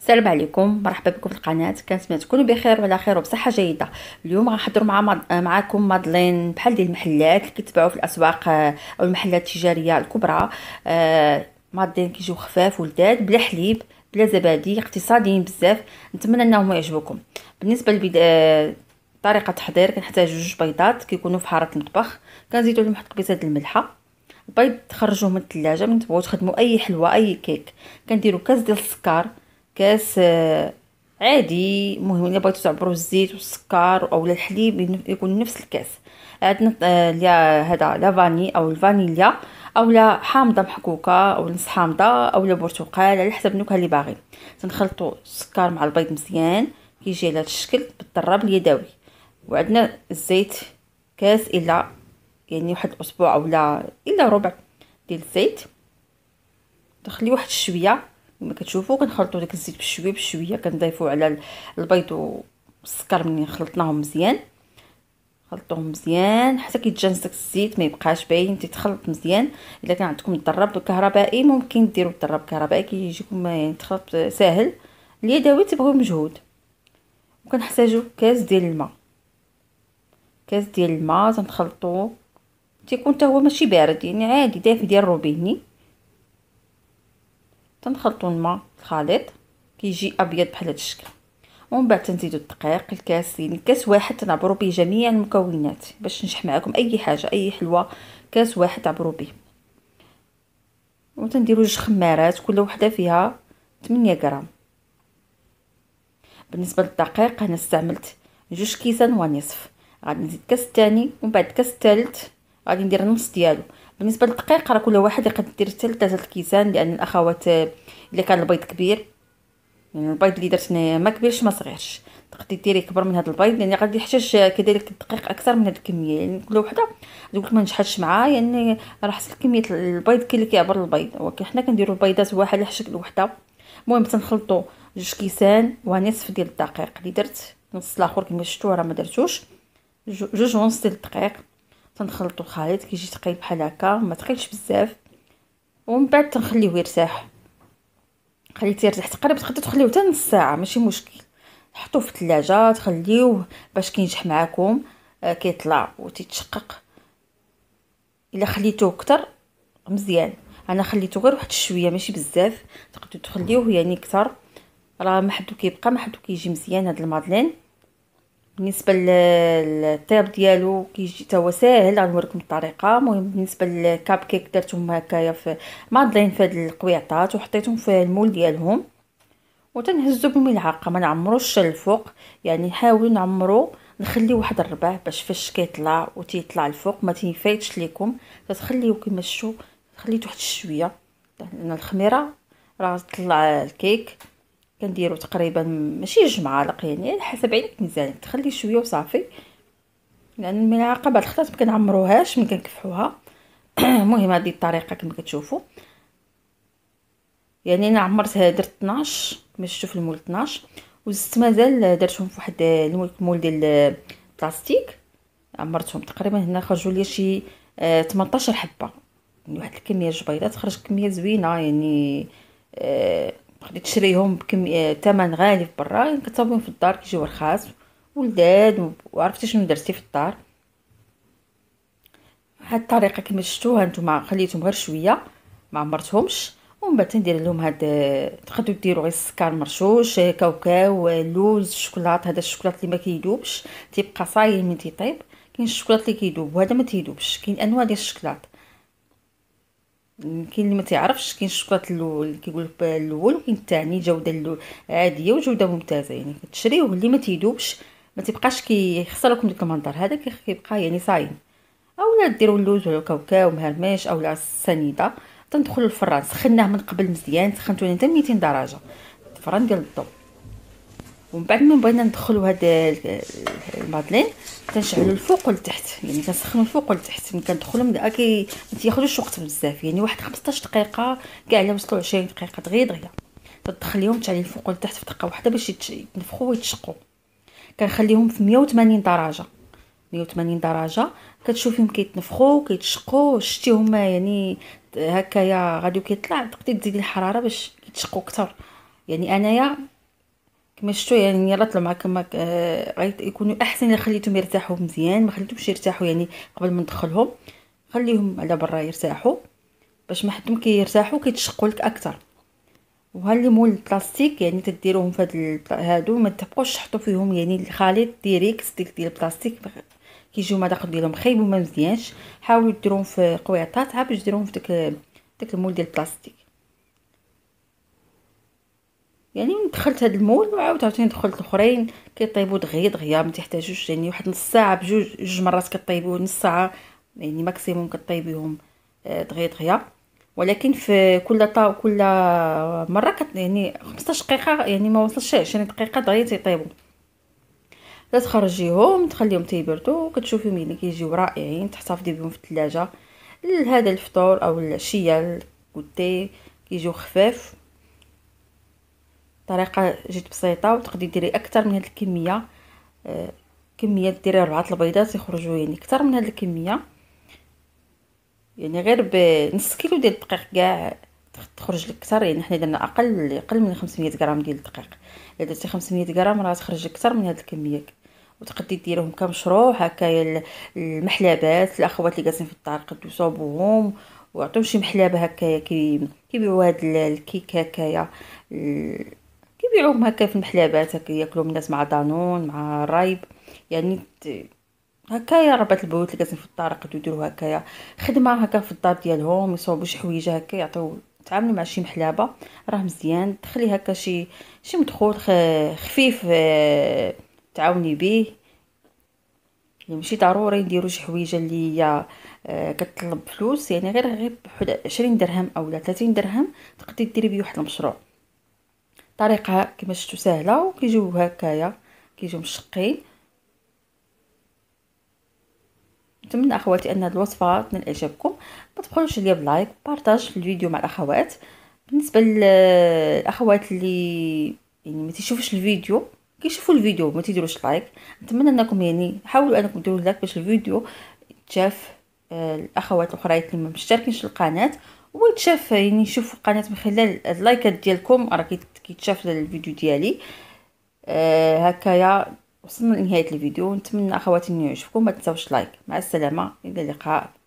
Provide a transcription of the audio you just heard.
السلام عليكم مرحبا بكم في القناه كنتمنى تكونوا بخير وعلى خير وبصحه جيده اليوم غنحضر مع معكم مادلين بحال ديال المحلات اللي كيتباعوا في الاسواق او المحلات التجاريه الكبرى آه، مادلين كيجيو خفاف ولذاذ بلا حليب بلا زبادي اقتصاديين بزاف نتمنى انهم يعجبوكم بالنسبه لبدا آه، طريقه التحضير كنحتاج جوج بيضات كيكونوا في حاره المطبخ كنزيدوا لهم واحد قبيصه ديال الملحه البيض تخرجوه من الثلاجه من تبغوا تخدموا اي حلوه اي كيك كنديروا كاس ديال السكر كاس آه، عادي مهم الا بغيتو تعبروا الزيت والسكر اولا الحليب يكون نفس الكاس عندنا آه، لا هذا لا فاني او الفانيليا اولا حامضه محكوكه او نص حامضه اولا برتقال على حسب النكهه اللي باغي تنخلطوا السكر مع البيض مزيان كيجي على هذا الشكل بالضرب اليدوي وعندنا الزيت كاس الا يعني واحد الاسبوع اولا الا ربع ديال الزيت تخليه واحد شويه كما كتشوفوا كنخلطوا داك الزيت بشويه بشويه كنضيفوا على البيض والسكر ملي خلطناهم مزيان خلطوهم مزيان حتى كيتجانس داك الزيت ما يبقاش باين تيتخلط مزيان الا كان عندكم الدراب كهربائي ممكن ديروا الدراب كهربائي كيجيكم كي يعني تخلط ساهل اليدوي تبغيو مجهود وكنحتاجوا كاس ديال الماء كاس ديال الماء تنخلطوه تيكون حتى هو ماشي بارد يعني عادي دافي ديال روبيني تنخلطوا الماء الخليط كيجي ابيض بحال هذا الشكل ومن بعد تنزيدوا الدقيق الكاس يعني كاس واحد تنعبروا به جميع المكونات باش نشح معكم اي حاجه اي حلوه كاس واحد تعبروا به وتنديروا جوج خمارات كل وحده فيها 8 غرام بالنسبه للدقيق انا استعملت جوج كيسان ونصف غادي نزيد كاس الثاني ومن بعد كاس الثالث غادي ندير النص ديالو بالنسبه للدقيق راه كل واحد يقدر يدير حتى لثلاثه الكيسان لان الاخوات اللي كان البيض كبير يعني البيض اللي درت هنايا ما كبيرش ما صغيرش تقدري ديري كبر من هذا البيض لان غادي يحتاج كذلك الدقيق اكثر من هذه الكميه يعني كل وحده قلت ما نجحتش معاه يعني راه حسب كميه البيض كاين اللي كيعبر البيض ولكن حنا كنديروا البيضات واحد على شكل وحده المهم تنخلطوا جوج كيسان ونصف ديال الدقيق اللي درت نص الاخر كما شفتوا راه ما درتوش جوج ونص ديال الدقيق تنخلطو الخليط كيجي ثقيل بحال هكا ما ثقيلش بزاف ومن بعد تنخليوه يرتاح خليتيه يرتاح تقريبا تقدر تخليوه حتى نص ساعه ماشي مشكل حطوه في الثلاجه تخليوه باش كينجح معاكم آه كيطلع وتيتشقق الا خليتوه اكثر مزيان انا خليته غير واحد شويه ماشي بزاف تقدروا تخليوه يعني اكثر راه ما حدو كيبقى ما حدو كيجي مزيان هاد المادلين بالنسبه للطيب ديالو كيجي حتى هو ساهل غنوريكم الطريقه المهم بالنسبه للكاب كيك درتهم هكايا في مادلين في هاد القويعطات وحطيتهم في المول ديالهم وتنهزو بالملعقه ما نعمروش الفوق يعني نحاولوا نعمرو نخلي واحد الربع باش فاش كيطلع وتيطلع الفوق ما تيفايتش ليكم تخليو كيمشوا خليت واحد شويه لان يعني الخميره راه طلع الكيك كنديرو تقريبا ماشي جوج معالق يعني حسب عينك مزيان تخلي شويه وصافي لان الملعقه بعد الخطاط ما كنعمروهاش ملي كنكفحوها المهم هذه الطريقه كما كتشوفوا يعني انا عمرتها درت 12 كما شفتوا في المول 12 وزدت مازال درتهم في واحد المول ديال البلاستيك عمرتهم تقريبا هنا خرجوا لي شي 18 آه، حبه يعني واحد الكميه جبيضات تخرج كميه زوينه يعني آه خليك تشريهم بكمية آه، ثمن غالي في برا كتصاوبهم في الدار كيجيو رخاص ولداد وعرفتي شنو درتي في الدار هاد الطريقه كما شفتوها نتوما خليتهم غير شويه ما عمرتهمش ومن بعد تندير لهم هاد آه، تقدروا ديروا غير السكر مرشوش آه، كاوكاو لوز الشكلاط هذا الشكلاط اللي ما كيدوبش تيبقى صايم من تيطيب كاين الشكلاط اللي كيدوب وهذا ما تيدوبش كاين انواع ديال الشكلاط كاين اللي ما تيعرفش كاين الشوكولاط الاول كيقول لك الاول وكاين الثاني جوده عاديه وجوده ممتازه يعني كتشريوه اللي ما تيذوبش ما تبقاش كيخسر لكم ديك المنظر هذا كيبقى يعني صايم اولا ديروا اللوز ولا الكاوكاو مهرمش اولا السنيده تندخلوا الفران سخناه من قبل مزيان سخنتو حتى 200 درجه الفران ديال الضو ومن بعد من بغينا ندخلو هاد المادلين كنشعلو الفوق والتحت يعني كنسخنو الفوق والتحت ملي يعني كندخلهم ما آه، تياخذوش وقت بزاف يعني واحد 15 دقيقه كاع على وصلوا 20 دقيقه دغيا دغيا تدخليهم تعلي الفوق والتحت في دقه واحده باش يتنفخوا ويتشقوا كنخليهم في 180 درجه 180 درجه كتشوفيهم كيتنفخوا كيتشقوا شتيهم آه، يعني هكايا غادي كيطلع تقدري تزيدي الحراره باش يتشقوا اكثر يعني انايا كما شفتوا يعني يلا طلع معكم آه، يكونوا احسن الا خليتهم يرتاحوا مزيان ما خليتهمش يرتاحوا يعني قبل ما ندخلهم خليهم على برا يرتاحوا باش ما حدهم كيرتاحوا كيتشقوا لك اكثر مول البلاستيك يعني تديروهم في هاد هادو ما تبقوش تحطوا فيهم يعني الخليط ديريكت ديال البلاستيك كيجيو داخل ديالهم خايب وما مزيانش حاولوا ديروهم في قويطات عاد باش ديروهم في داك داك المول ديال البلاستيك يعني دخلت هاد المول وعاود عاوتاني دخلت الاخرين كيطيبوا دغيا دغيا ما تحتاجوش يعني واحد نص ساعه بجوج جوج مرات كطيبوا نص ساعه يعني ماكسيموم كطيبيهم آه، دغيا دغيا ولكن في كل طا كل مره كت يعني 15 دقيقه يعني ما وصلش 20 دقيقه دغيا تيطيبوا تخرجيهم تخليهم تيبردوا كتشوفيهم يعني كيجيو رائعين تحتفظي بهم في الثلاجه لهذا الفطور او العشيه الكوتي كيجيو خفاف طريقه جد بسيطه وتقدري ديري اكثر من هذه الكميه آه، كميه ديري ربعه البيضات يخرجوا يعني اكثر من هذه الكميه يعني غير بنص كيلو ديال الدقيق كاع تخرج لك اكثر يعني حنا درنا اقل اقل من 500 غرام ديال الدقيق الا درتي 500 غرام راه تخرج لك اكثر من هذه الكميه وتقدي ديرهم كمشروع هكايا المحلبات الاخوات اللي جالسين في الدار قدو صوبوهم وعطيهم شي محلابه هكايا كي كيبيعوا هاد الكيك هكايا يبيعوهم هكا في المحلابات هكا ياكلوهم الناس مع دانون مع رايب يعني هكايا ربات البيوت اللي كتكون في الطريق يديروا هكايا خدمه هكا في الدار ديالهم يصوبوا شي حويجه هكا يعطيو تعاملوا مع شي محلابه راه مزيان تخلي هكا شي شي مدخول خفيف آه، تعاوني به يعني ماشي ضروري نديرو شي حويجه اللي هي آه، كتطلب فلوس يعني غير غير بحد 20 درهم اولا 30 درهم تقدري ديري بيه واحد المشروع طريقه كما شفتوا سهله وكيجيو هكايا كيجيو مشقين نتمنى اخواتي ان هذه الوصفه تنال اعجابكم ما تبخلوش ليا بلايك بارطاج الفيديو مع الاخوات بالنسبه للاخوات اللي يعني ما تيشوفوش الفيديو كيشوفوا الفيديو ما تيديروش لايك نتمنى انكم يعني حاولوا انكم ديروا لايك باش الفيديو تشاف آه، الاخوات الاخرين اللي ما مشتركينش القناه ويتشاف يعني شوفوا القناه من خلال اللايكات ديالكم راه كيتشاف الفيديو ديالي آه هكايا وصلنا لنهايه الفيديو نتمنى اخواتي ان يعجبكم ما تنساوش لايك مع السلامه الى اللقاء